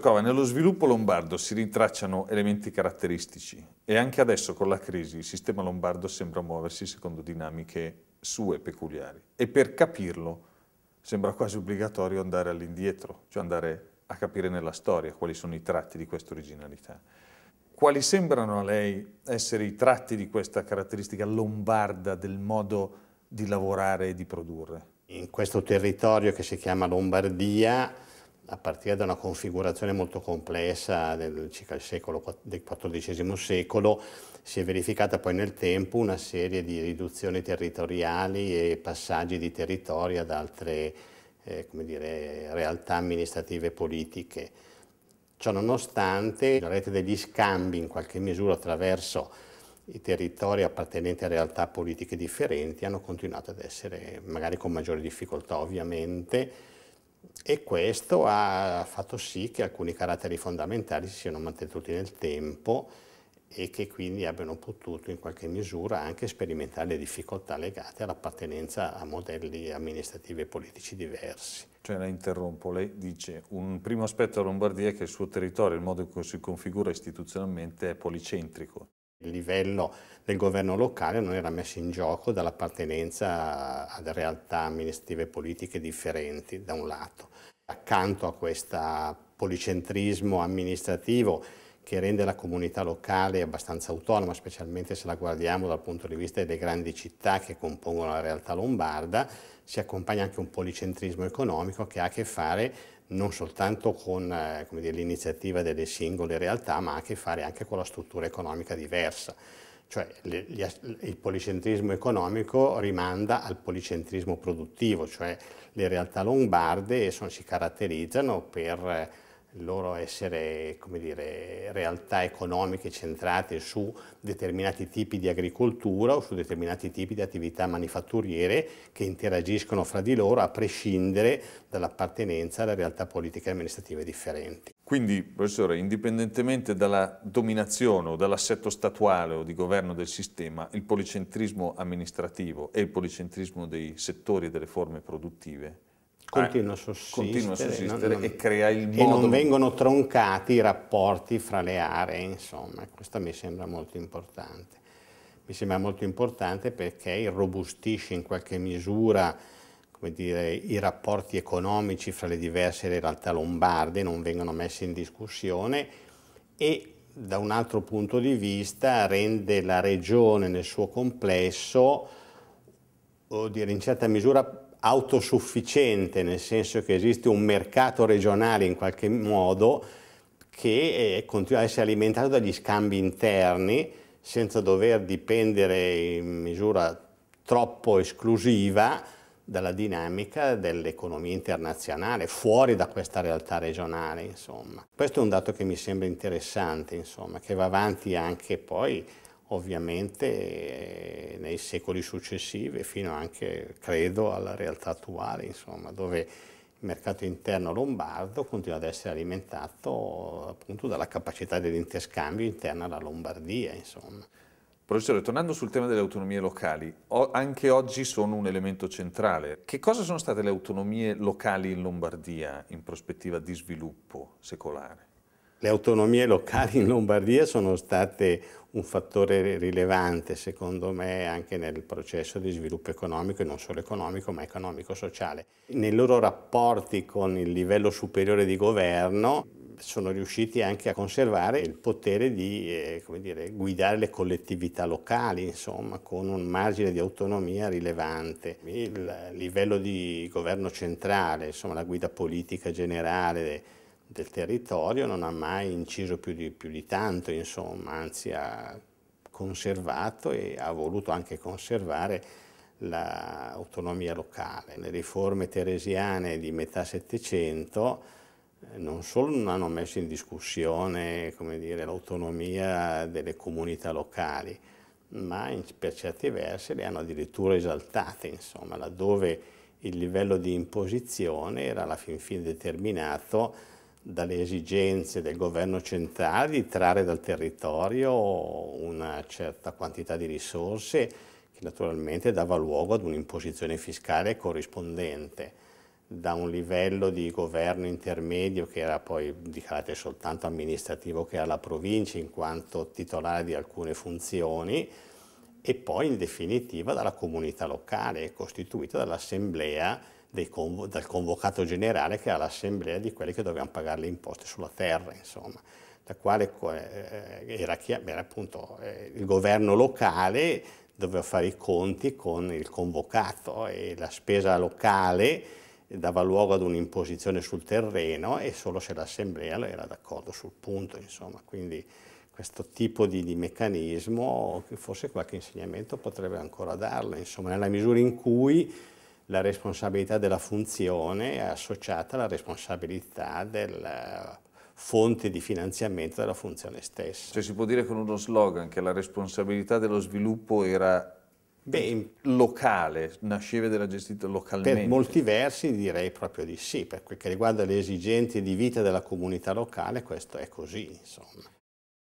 Cova, nello sviluppo lombardo si ritracciano elementi caratteristici e anche adesso con la crisi il sistema lombardo sembra muoversi secondo dinamiche sue peculiari e per capirlo sembra quasi obbligatorio andare all'indietro, cioè andare a capire nella storia quali sono i tratti di questa originalità. Quali sembrano a lei essere i tratti di questa caratteristica lombarda del modo di lavorare e di produrre? In questo territorio che si chiama Lombardia a partire da una configurazione molto complessa del, circa il secolo, del XIV secolo, si è verificata poi nel tempo una serie di riduzioni territoriali e passaggi di territori ad altre eh, dire, realtà amministrative e politiche. Ciò nonostante la rete degli scambi in qualche misura attraverso i territori appartenenti a realtà politiche differenti hanno continuato ad essere, magari con maggiore difficoltà ovviamente, e questo ha fatto sì che alcuni caratteri fondamentali si siano mantenuti nel tempo e che quindi abbiano potuto in qualche misura anche sperimentare le difficoltà legate all'appartenenza a modelli amministrativi e politici diversi. Cioè, la interrompo, lei dice un primo aspetto della Lombardia è che il suo territorio, il modo in cui si configura istituzionalmente è policentrico, il livello del governo locale non era messo in gioco dall'appartenenza a realtà amministrative e politiche differenti, da un lato. Accanto a questo policentrismo amministrativo che rende la comunità locale abbastanza autonoma, specialmente se la guardiamo dal punto di vista delle grandi città che compongono la realtà lombarda, si accompagna anche un policentrismo economico che ha a che fare non soltanto con eh, l'iniziativa delle singole realtà, ma ha a che fare anche con la struttura economica diversa. Cioè le, gli, il policentrismo economico rimanda al policentrismo produttivo, cioè le realtà lombarde sono, si caratterizzano per eh, il loro essere dire, realtà economiche centrate su determinati tipi di agricoltura o su determinati tipi di attività manifatturiere che interagiscono fra di loro a prescindere dall'appartenenza alle realtà politiche e amministrative differenti. Quindi, professore, indipendentemente dalla dominazione o dall'assetto statuale o di governo del sistema, il policentrismo amministrativo e il policentrismo dei settori e delle forme produttive eh, continua a sussistere, continua a sussistere non, non, e crea il modo... E non vengono troncati i rapporti fra le aree, insomma, questo mi sembra molto importante. Mi sembra molto importante perché irrobustisce in qualche misura dire, i rapporti economici fra le diverse realtà lombarde, non vengono messi in discussione e da un altro punto di vista rende la regione nel suo complesso, dire, in certa misura autosufficiente, nel senso che esiste un mercato regionale in qualche modo che eh, continua ad essere alimentato dagli scambi interni senza dover dipendere in misura troppo esclusiva dalla dinamica dell'economia internazionale, fuori da questa realtà regionale, insomma. Questo è un dato che mi sembra interessante, insomma, che va avanti anche poi, ovviamente, nei secoli successivi fino anche, credo, alla realtà attuale, insomma, dove il mercato interno lombardo continua ad essere alimentato appunto dalla capacità dell'interscambio interna alla Lombardia. Insomma. Professore, tornando sul tema delle autonomie locali, anche oggi sono un elemento centrale. Che cosa sono state le autonomie locali in Lombardia in prospettiva di sviluppo secolare? Le autonomie locali in Lombardia sono state un fattore rilevante, secondo me, anche nel processo di sviluppo economico, e non solo economico, ma economico-sociale. Nei loro rapporti con il livello superiore di governo sono riusciti anche a conservare il potere di eh, dire, guidare le collettività locali, insomma, con un margine di autonomia rilevante. Il livello di governo centrale, insomma, la guida politica generale del territorio non ha mai inciso più di, più di tanto, insomma, anzi ha conservato e ha voluto anche conservare l'autonomia locale. Le riforme teresiane di metà Settecento eh, non solo non hanno messo in discussione l'autonomia delle comunità locali, ma per certi versi le hanno addirittura esaltate, insomma, laddove il livello di imposizione era alla fin fine determinato dalle esigenze del governo centrale di trarre dal territorio una certa quantità di risorse che naturalmente dava luogo ad un'imposizione fiscale corrispondente da un livello di governo intermedio che era poi di carattere soltanto amministrativo che era la provincia in quanto titolare di alcune funzioni e poi in definitiva dalla comunità locale costituita dall'assemblea convo dal convocato generale che ha l'assemblea di quelli che dovevano pagare le imposte sulla terra, insomma, da quale eh, eh, era, era, appunto eh, il governo locale doveva fare i conti con il convocato e la spesa locale dava luogo ad un'imposizione sul terreno e solo se l'assemblea era d'accordo sul punto, insomma, quindi questo tipo di, di, meccanismo, forse qualche insegnamento potrebbe ancora darlo, insomma, nella misura in cui la responsabilità della funzione è associata alla responsabilità della eh, fonte di finanziamento della funzione stessa. Cioè si può dire con uno slogan che la responsabilità dello sviluppo era Beh, locale, nasceva era gestita localmente. Per molti versi direi proprio di sì, per quel che riguarda le esigenze di vita della comunità locale questo è così insomma.